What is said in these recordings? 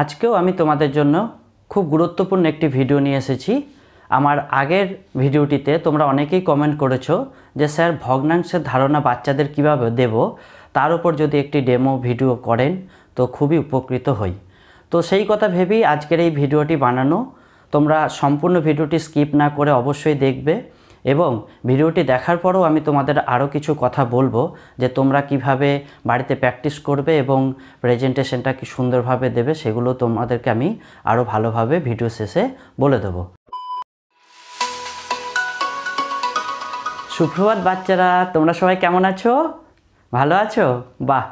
আজকেও আমি তোমাদের জন্য খুব গুরুত্বপূর্ণ একটি ভিডিও নিয়ে এসেছি আমার আগের ভিডিওটিতে তোমরা অনেকেই কমেন্ট করেছো যে স্যার ভগ্নাংশের ধারণা বাচ্চাদের কিভাবে দেব তার উপর যদি একটি ডেমো ভিডিও করেন তো খুবই উপকৃত হই তো সেই কথা ভেবেই আজকের এই ভিডিওটি বানানো তোমরা সম্পূর্ণ ভিডিওটি স্কিপ না করে অবশ্যই দেখবে এবং ভিডিওটি দেখার পরও আমি তোমাদের আরও কিছু কথা বলবো যে তোমরা কিভাবে বাড়িতে প্র্যাকটিস করবে এবং প্রেজেন্টেশনটা কি সুন্দরভাবে দেবে সেগুলো তোমাদেরকে আমি আরও ভালোভাবে ভিডিও শেষে বলে দেবো সুপ্রভাত বাচ্চারা তোমরা সবাই কেমন আছো ভালো আছো বাহ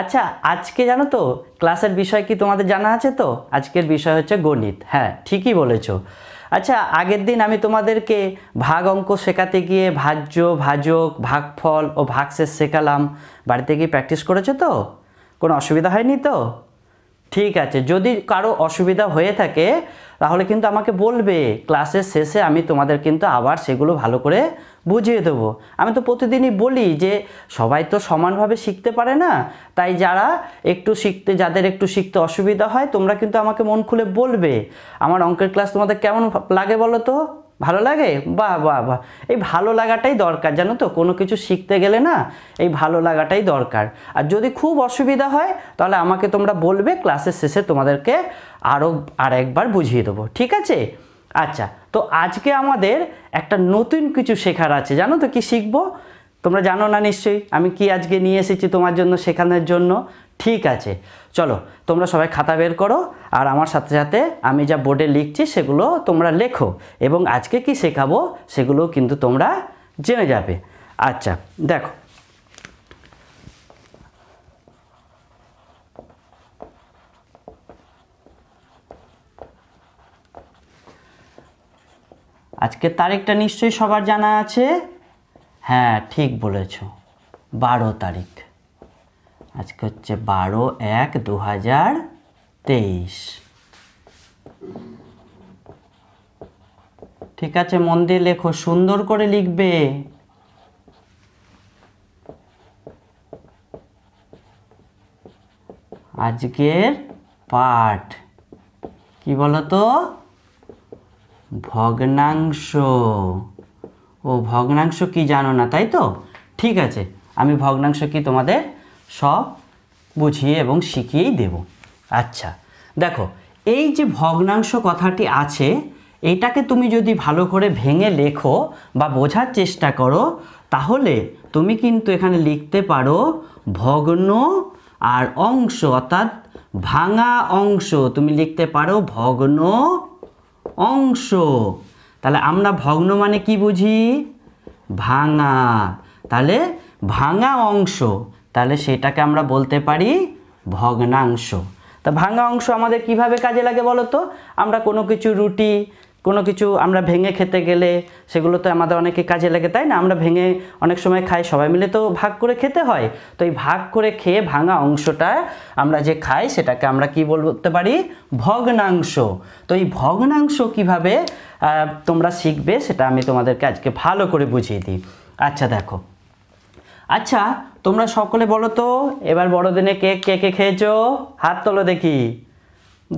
আচ্ছা আজকে জানো তো ক্লাসের বিষয় কি তোমাদের জানা আছে তো আজকের বিষয় হচ্ছে গণিত হ্যাঁ ঠিকই বলেছো আচ্ছা আগের দিন আমি তোমাদেরকে ভাগ অঙ্ক শেখাতে গিয়ে ভাজ্য ভাজক ভাগফল ও ভাগশেষ শেখালাম বাড়িতে গিয়ে প্র্যাকটিস করেছো তো কোনো অসুবিধা হয়নি তো ঠিক আছে যদি কারো অসুবিধা হয়ে থাকে তাহলে কিন্তু আমাকে বলবে ক্লাসের শেষে আমি তোমাদের কিন্তু আবার সেগুলো ভালো করে বুঝিয়ে দেবো আমি তো প্রতিদিনই বলি যে সবাই তো সমানভাবে শিখতে পারে না তাই যারা একটু শিখতে যাদের একটু শিখতে অসুবিধা হয় তোমরা কিন্তু আমাকে মন খুলে বলবে আমার অঙ্কের ক্লাস তোমাদের কেমন লাগে বলো তো ভালো লাগে বাহ বাহ বাহ এই ভালো লাগাটাই দরকার জানো তো কোনো কিছু শিখতে গেলে না এই ভালো লাগাটাই দরকার আর যদি খুব অসুবিধা হয় তাহলে আমাকে তোমরা বলবে ক্লাসের শেষে তোমাদেরকে আরও আর একবার বুঝিয়ে দেবো ঠিক আছে আচ্ছা তো আজকে আমাদের একটা নতুন কিছু শেখার আছে জানো তো কি শিখবো তোমরা জানো না নিশ্চয়ই আমি কি আজকে নিয়ে এসেছি তোমার জন্য শেখানোর জন্য ঠিক আছে চলো তোমরা সবাই খাতা বের করো আর আমার সাথে সাথে আমি যা বোর্ডে লিখছি সেগুলো তোমরা লেখো এবং আজকে কি শেখাবো সেগুলো কিন্তু তোমরা জেনে যাবে আচ্ছা দেখো আজকে তারিখটা নিশ্চয়ই সবার জানা আছে হ্যাঁ ঠিক বলেছ বারো তারিখ আজকে হচ্ছে বারো এক দু হাজার তেইশ ঠিক আছে মন দিয়ে লেখো সুন্দর করে লিখবে আজকের পাঠ কি বলতো ভগ্নাংশ ও ভগ্নাংশ কি জানো না তাই তো ঠিক আছে আমি ভগ্নাংশ কি তোমাদের সব বুঝিয়ে এবং শিখিয়েই দেব আচ্ছা দেখো এই যে ভগ্নাংশ কথাটি আছে এটাকে তুমি যদি ভালো করে ভেঙে লেখো বা বোঝার চেষ্টা করো তাহলে তুমি কিন্তু এখানে লিখতে পারো ভগ্ন আর অংশ অর্থাৎ ভাঙা অংশ তুমি লিখতে পারো ভগ্ন অংশ তাহলে আমরা ভগ্ন মানে কি বুঝি ভাঙা তাহলে ভাঙা অংশ তাহলে সেটাকে আমরা বলতে পারি ভগ্নাংশ তা ভাঙা অংশ আমাদের কিভাবে কাজে লাগে বলো তো আমরা কোনো কিছু রুটি কোনো কিছু আমরা ভেঙে খেতে গেলে সেগুলো তো আমাদের অনেকে কাজে লাগে তাই না আমরা ভেঙে অনেক সময় খাই সবাই মিলে তো ভাগ করে খেতে হয় তো এই ভাগ করে খেয়ে ভাঙা অংশটা আমরা যে খাই সেটাকে আমরা কি বলতে পারি ভগ্নাংশ তো এই ভগ্নাংশ কিভাবে তোমরা শিখবে সেটা আমি তোমাদেরকে আজকে ভালো করে বুঝিয়ে দিই আচ্ছা দেখো আচ্ছা তোমরা সকলে বলো তো এবার বড়দিনে কেক কে কে খেয়েছো হাত তোলো দেখি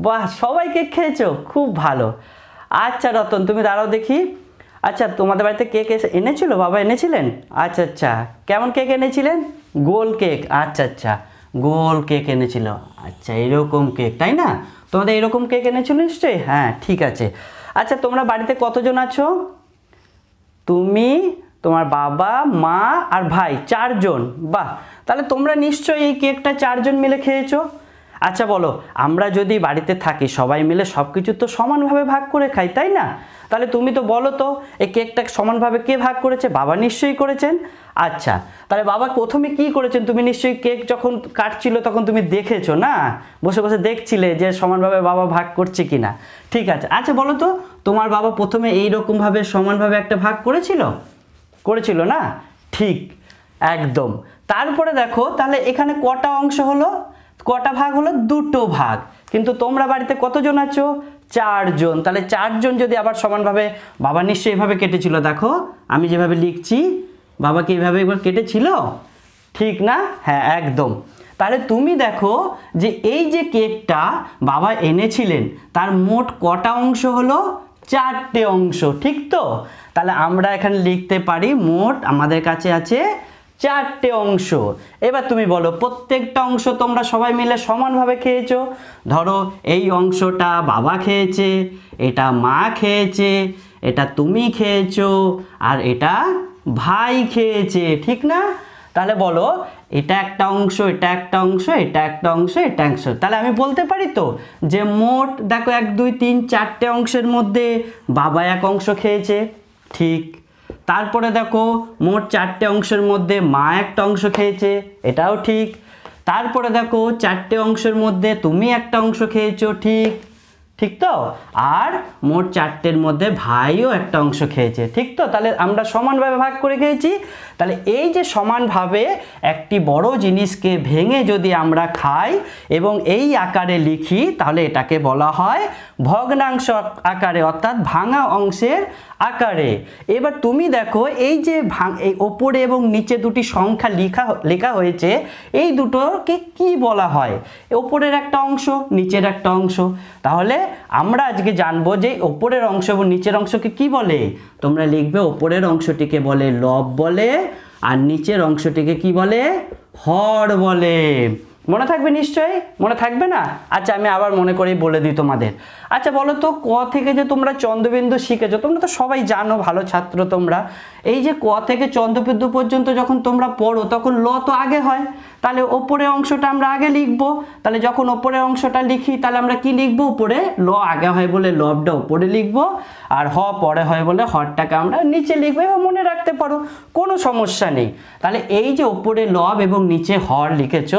বাহ সবাই কেক খেয়েছো খুব ভালো আচ্ছা রতন তুমি দাঁড়াও দেখি আচ্ছা তোমাদের বাড়িতে কেক এসে এনেছিল বাবা এনেছিলেন আচ্ছা আচ্ছা কেমন কেক এনেছিলেন গোল কেক আচ্ছা আচ্ছা গোল কেক এনেছিল আচ্ছা এরকম কেক তাই না তোমাদের এরকম কেক এনেছিল নিশ্চয়ই হ্যাঁ ঠিক আছে আচ্ছা তোমরা বাড়িতে কতজন আছো তুমি তোমার বাবা মা আর ভাই চারজন বাহ তাহলে তোমরা নিশ্চয়ই এই কেকটা চারজন মিলে খেয়েছো আচ্ছা বলো আমরা যদি বাড়িতে থাকি সবাই মিলে সব কিছু তো সমানভাবে ভাগ করে খাই তাই না তাহলে তুমি তো বলো তো এই কেকটা সমানভাবে কে ভাগ করেছে বাবা নিশ্চয়ই করেছেন আচ্ছা তাহলে বাবা প্রথমে কি করেছেন তুমি নিশ্চয়ই কেক যখন কাটছিল তখন তুমি দেখেছো না বসে বসে দেখছিলে যে সমানভাবে বাবা ভাগ করছে কি না ঠিক আছে আচ্ছা বলো তো তোমার বাবা প্রথমে এইরকমভাবে সমানভাবে একটা ভাগ করেছিল করেছিল না ঠিক একদম তারপরে দেখো তাহলে এখানে কটা অংশ হলো কটা ভাগ হলো দুটো ভাগ কিন্তু তোমরা বাড়িতে কতজন আছো চারজন তাহলে চারজন যদি আবার সমানভাবে বাবা নিশ্চয়ই এভাবে কেটেছিল দেখো আমি যেভাবে লিখছি বাবাকে এইভাবে একবার কেটেছিল ঠিক না হ্যাঁ একদম তাহলে তুমি দেখো যে এই যে কেকটা বাবা এনেছিলেন তার মোট কটা অংশ হলো চারটে অংশ ঠিক তো তাহলে আমরা এখানে লিখতে পারি মোট আমাদের কাছে আছে চারটে অংশ এবার তুমি বলো প্রত্যেকটা অংশ তোমরা সবাই মিলে সমানভাবে খেয়েছো ধরো এই অংশটা বাবা খেয়েছে এটা মা খেয়েছে এটা তুমি খেয়েছো আর এটা ভাই খেয়েছে ঠিক না তাহলে বলো এটা একটা অংশ এটা একটা অংশ এটা একটা অংশ এটা অংশ তাহলে আমি বলতে পারি তো যে মোট দেখো এক দুই তিন চারটে অংশের মধ্যে বাবা এক অংশ খেয়েছে ঠিক তারপরে দেখো মোট চারটে অংশের মধ্যে মা একটা অংশ খেয়েছে এটাও ঠিক তারপরে দেখো চারটে অংশের মধ্যে তুমি একটা অংশ খেয়েছো ঠিক ঠিক তো আর মোট চারটের মধ্যে ভাইও একটা অংশ খেয়েছে ঠিক তো তাহলে আমরা সমানভাবে ভাগ করে খেয়েছি তাহলে এই যে সমানভাবে একটি বড় জিনিসকে ভেঙে যদি আমরা খাই এবং এই আকারে লিখি তাহলে এটাকে বলা হয় ভগ্নাংশ আকারে অর্থাৎ ভাঙা অংশের আকারে এবার তুমি দেখো এই যে এই ওপরে এবং নিচে দুটি সংখ্যা লেখা লেখা হয়েছে এই দুটোকে কি বলা হয় ওপরের একটা অংশ নিচের একটা অংশ তাহলে আমরা আজকে জানবো যে ওপরের অংশ এবং নিচের অংশকে কি বলে তোমরা লিখবে ওপরের অংশটিকে বলে লব বলে আর নিচের অংশটিকে কি বলে হর বলে মনে থাকবে নিশ্চয়ই মনে থাকবে না আচ্ছা আমি আবার মনে করেই বলে দিই তোমাদের আচ্ছা বলো তো ক থেকে যে তোমরা চন্দ্রবিন্দু শিখেছো তোমরা তো সবাই জানো ভালো ছাত্র তোমরা এই যে ক থেকে চন্দ্রবিন্দু পর্যন্ত যখন তোমরা পড়ো তখন ল তো আগে হয় তাহলে ওপরের অংশটা আমরা আগে লিখব তাহলে যখন ওপরে অংশটা লিখি তাহলে আমরা কি লিখব উপরে ল আগে হয় বলে লবটা উপরে লিখব আর হ পরে হয় বলে হরটাকে আমরা নিচে লিখবো এবং মনে রাখতে পারো কোনো সমস্যা নেই তাহলে এই যে ওপরে লব এবং নিচে হর লিখেছ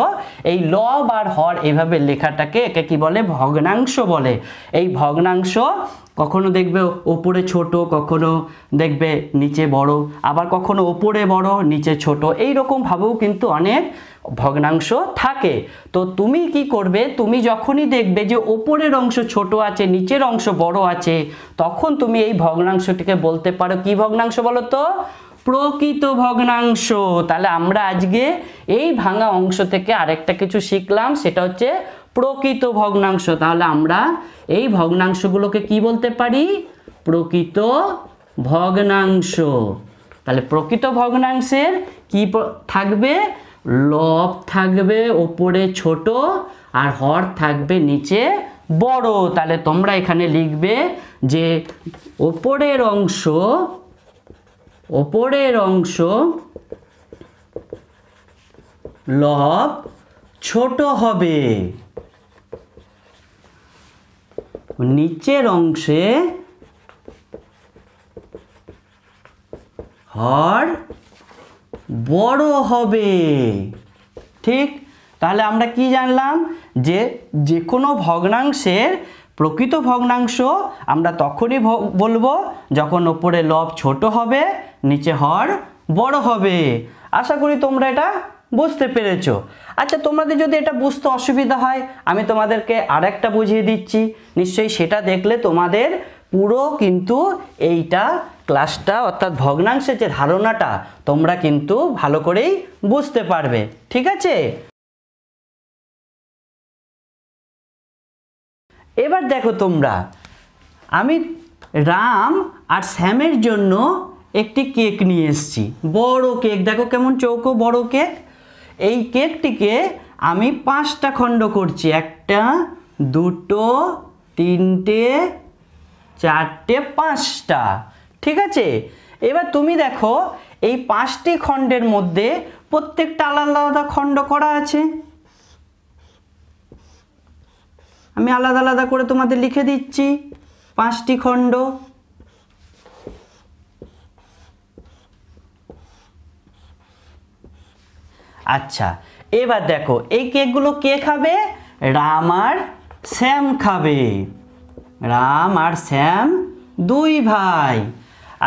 এই লব আর হর এভাবে লেখাটাকে একে কি বলে ভগ্নাংশ বলে এই এই ভগ্নাংশ কখনো দেখবে ওপরে ছোট কখনো দেখবে নিচে বড় আবার কখনো ওপরে বড় নিচে ছোট এই ভাবেও কিন্তু অনেক ভগ্নাংশ থাকে তো তুমি কি করবে তুমি যখনই দেখবে যে ওপরের অংশ ছোট আছে নিচের অংশ বড় আছে তখন তুমি এই ভগ্নাংশটিকে বলতে পারো কি ভগ্নাংশ বলো তো প্রকৃত ভগ্নাংশ তাহলে আমরা আজকে এই ভাঙা অংশ থেকে আরেকটা কিছু শিখলাম সেটা হচ্ছে প্রকৃত ভগ্নাংশ তাহলে আমরা এই ভগ্নাংশগুলোকে কি বলতে পারি প্রকৃত ভগ্নাংশ তাহলে প্রকৃত ভগ্নাংশের কি থাকবে লব থাকবে ওপরে ছোট আর হর থাকবে নিচে বড় তাহলে তোমরা এখানে লিখবে যে ওপরের অংশ ওপরের অংশ লব ছোট হবে নিচের অংশে হর বড় হবে ঠিক তাহলে আমরা কি জানলাম যে যে কোনো ভগ্নাংশের প্রকৃত ভগ্নাংশ আমরা তখনই বলবো যখন ওপরে লব ছোট হবে নিচে হর বড় হবে আশা করি তোমরা এটা বুঝতে পেরেছো আচ্ছা তোমাদের যদি এটা বুঝতে অসুবিধা হয় আমি তোমাদেরকে আরেকটা বুঝিয়ে দিচ্ছি নিশ্চয়ই সেটা দেখলে তোমাদের পুরো কিন্তু এইটা ক্লাসটা অর্থাৎ ভগ্নাংশের যে ধারণাটা তোমরা কিন্তু ভালো করেই বুঝতে পারবে ঠিক আছে এবার দেখো তোমরা আমি রাম আর শ্যামের জন্য একটি কেক নিয়ে এসছি বড় কেক দেখো কেমন চৌকো বড় কেক এই কেকটিকে আমি পাঁচটা খণ্ড করছি একটা দুটো তিনটে চারটে পাঁচটা ঠিক আছে এবার তুমি দেখো এই পাঁচটি খণ্ডের মধ্যে প্রত্যেকটা আলাদা আলাদা খণ্ড করা আছে আমি আলাদা আলাদা করে তোমাদের লিখে দিচ্ছি পাঁচটি খণ্ড আচ্ছা এবার দেখো এই কেকগুলো কে খাবে রাম আর শ্যাম খাবে রাম আর শ্যাম দুই ভাই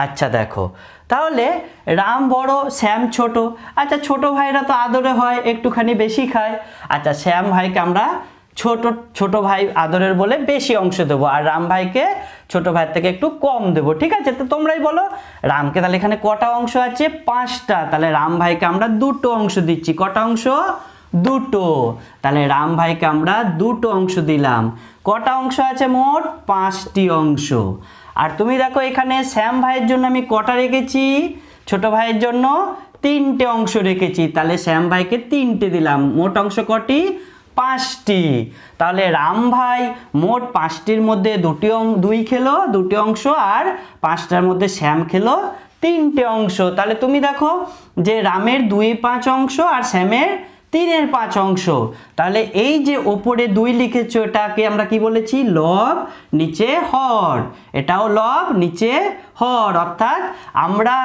আচ্ছা দেখো তাহলে রাম বড় শ্যাম ছোট আচ্ছা ছোট ভাইরা তো আদরে হয় একটুখানি বেশি খায় আচ্ছা শ্যাম ভাইকে আমরা ছোট ছোট ভাই আদরের বলে বেশি অংশ দেবো আর রাম ভাইকে ছোট ভাইয়ের থেকে একটু কম দেবো ঠিক আছে তো তোমরাই বলো রামকে তাহলে এখানে কটা অংশ আছে পাঁচটা তাহলে রাম ভাইকে আমরা দুটো অংশ দিচ্ছি কটা অংশ দুটো তাহলে রাম ভাইকে আমরা দুটো অংশ দিলাম কটা অংশ আছে মোট পাঁচটি অংশ আর তুমি দেখো এখানে শ্যাম ভাইয়ের জন্য আমি কটা রেখেছি ছোট ভাইয়ের জন্য তিনটে অংশ রেখেছি তাহলে শ্যাম ভাইকে তিনটে দিলাম মোট অংশ কটি পাঁচটি তাহলে রাম ভাই মোট পাঁচটির মধ্যে দুটি দুই খেলো দুটি অংশ আর পাঁচটার মধ্যে শ্যাম খেলো তিনটে অংশ তাহলে তুমি দেখো যে রামের দুই পাঁচ অংশ আর শ্যামের তিনের পাঁচ অংশ তাহলে এই যে ওপরে দুই লিখেছ এটাকে আমরা কি বলেছি লব নিচে হর এটাও লব নিচে হর অর্থাৎ আমরা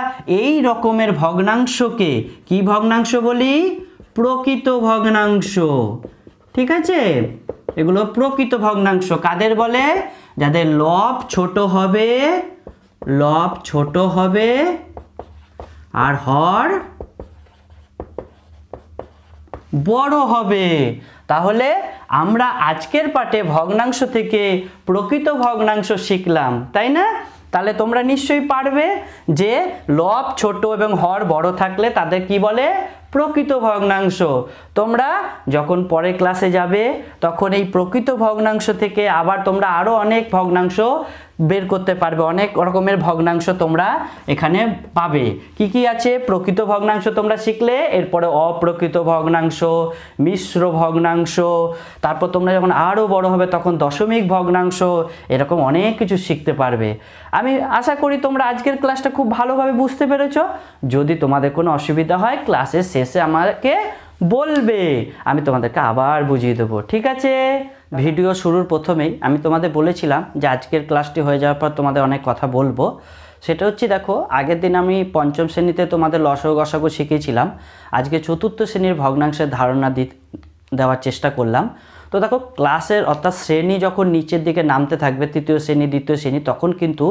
এই রকমের ভগ্নাংশকে কি ভগ্নাংশ বলি প্রকৃত ভগ্নাংশ ঠিক আছে এগুলো প্রকৃত ভগ্নাংশ কাদের বলে যাদের লব ছোট হবে লব ছোট হবে আর হর বড় হবে তাহলে আমরা আজকের পাঠে ভগ্নাংশ থেকে প্রকৃত ভগ্নাংশ শিখলাম তাই না তাহলে তোমরা নিশ্চয়ই পারবে যে লব ছোট এবং হর বড় থাকলে তাদের কি বলে প্রকৃত ভগ্নাংশ তোমরা যখন পরের ক্লাসে যাবে তখন এই প্রকৃত ভগ্নাংশ থেকে আবার তোমরা আরও অনেক ভগ্নাংশ বের করতে পারবে অনেক রকমের ভগ্নাংশ তোমরা এখানে পাবে কি কি আছে প্রকৃত ভগ্নাংশ তোমরা শিখলে এরপরে অপ্রকৃত ভগ্নাংশ মিশ্র ভগ্নাংশ তারপর তোমরা যখন আরও বড় হবে তখন দশমিক ভগ্নাংশ এরকম অনেক কিছু শিখতে পারবে আমি আশা করি তোমরা আজকের ক্লাসটা খুব ভালোভাবে বুঝতে পেরেছ যদি তোমাদের কোনো অসুবিধা হয় ক্লাসের শেষে আমাকে বলবে আমি তোমাদেরকে আবার বুঝিয়ে দেবো ঠিক আছে ভিডিও শুরুর প্রথমেই আমি তোমাদের বলেছিলাম যে আজকের ক্লাসটি হয়ে যাওয়ার পর তোমাদের অনেক কথা বলবো সেটা হচ্ছে দেখো আগের দিন আমি পঞ্চম শ্রেণীতে তোমাদের লস গসাগু শিখেছিলাম আজকে চতুর্থ শ্রেণীর ভগ্নাংশের ধারণা দি দেওয়ার চেষ্টা করলাম তো দেখো ক্লাসের অর্থাৎ শ্রেণী যখন নিচের দিকে নামতে থাকবে তৃতীয় শ্রেণী দ্বিতীয় শ্রেণী তখন কিন্তু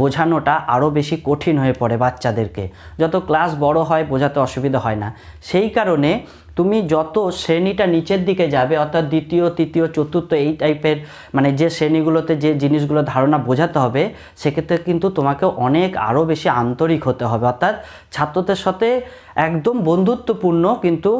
বোঝানোটা আরও বেশি কঠিন হয়ে পড়ে বাচ্চাদেরকে যত ক্লাস বড় হয় বোঝাতে অসুবিধা হয় না সেই কারণে তুমি যত শ্রেণীটা নিচের দিকে যাবে অর্থাৎ দ্বিতীয় তৃতীয় চতুর্থ এই টাইপের মানে যে শ্রেণীগুলোতে যে জিনিসগুলো ধারণা বোঝাতে হবে সেক্ষেত্রে কিন্তু তোমাকে অনেক আরও বেশি আন্তরিক হতে হবে অর্থাৎ ছাত্রদের সাথে একদম বন্ধুত্বপূর্ণ কিন্তু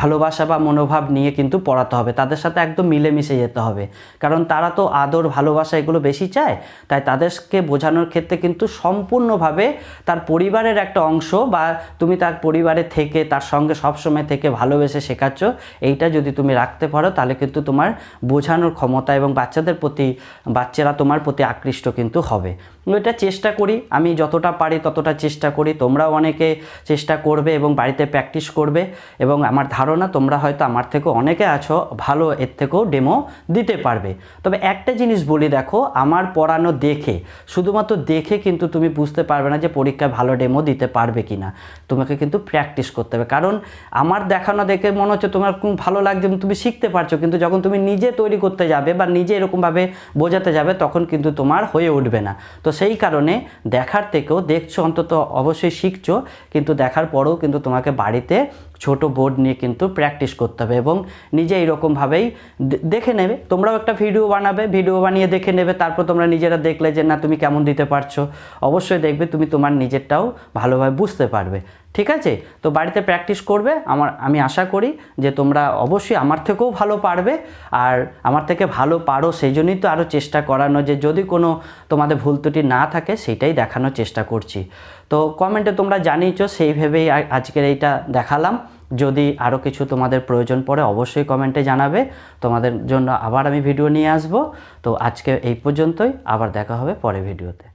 ভালোবাসা বা মনোভাব নিয়ে কিন্তু পড়াতে হবে তাদের সাথে একদম মিলেমিশে যেতে হবে কারণ তারা তো আদর ভালোবাসা এগুলো বেশি চায় তাই তাদেরকে বোঝানোর ক্ষেত্রে কিন্তু সম্পূর্ণভাবে তার পরিবারের একটা অংশ বা তুমি তার পরিবারে থেকে তার সঙ্গে সবসময় থেকে ভালোবেসে শেখাচ্ছ এইটা যদি তুমি রাখতে পারো তাহলে কিন্তু তোমার বোঝানোর ক্ষমতা এবং বাচ্চাদের প্রতি বাচ্চারা তোমার প্রতি আকৃষ্ট কিন্তু হবে এটা চেষ্টা করি আমি যতটা পারি ততটা চেষ্টা করি তোমরাও অনেকে চেষ্টা করবে এবং বাড়িতে প্র্যাকটিস করবে এবং আমার ধারণা তোমরা হয়তো আমার থেকেও অনেকে আছো ভালো এর থেকেও ডেমো দিতে পারবে তবে একটা জিনিস বলি দেখো আমার পড়ানো দেখে শুধুমাত্র দেখে কিন্তু তুমি বুঝতে পারবে না যে পরীক্ষায় ভালো ডেমো দিতে পারবে কি না তোমাকে কিন্তু প্র্যাকটিস করতে হবে কারণ আমার দেখানো দেখে মনে হচ্ছে তোমার খুব ভালো লাগছে তুমি শিখতে পারছো কিন্তু যখন তুমি নিজে তৈরি করতে যাবে বা নিজে এরকমভাবে বোঝাতে যাবে তখন কিন্তু তোমার হয়ে উঠবে না তো সেই কারণে দেখার থেকেও দেখছো অন্তত অবশ্যই শিখছো কিন্তু দেখার পরেও কিন্তু তোমাকে বাড়িতে ছোট বোর্ড নিয়ে কিন্তু প্র্যাকটিস করতে হবে এবং নিজে এইরকমভাবেই দেখে নেবে তোমরাও একটা ভিডিও বানাবে ভিডিও বানিয়ে দেখে নেবে তারপর তোমরা নিজেরা দেখলে যে না তুমি কেমন দিতে পারছো অবশ্যই দেখবে তুমি তোমার নিজেরটাও ভালোভাবে বুঝতে পারবে ঠিক আছে তো বাড়িতে প্র্যাকটিস করবে আমার আমি আশা করি যে তোমরা অবশ্যই আমার থেকেও ভালো পারবে আর আমার থেকে ভালো পারো সেই জন্যই তো আরও চেষ্টা করানো যে যদি কোনো তোমাদের ভুল ত্রুটি না থাকে সেটাই দেখানোর চেষ্টা করছি তো কমেন্টে তোমরা জানিয়েছো সেই ভেবেই আজকের এইটা দেখালাম যদি আরও কিছু তোমাদের প্রয়োজন পড়ে অবশ্যই কমেন্টে জানাবে তোমাদের জন্য আবার আমি ভিডিও নিয়ে আসব তো আজকে এই পর্যন্তই আবার দেখা হবে পরে ভিডিওতে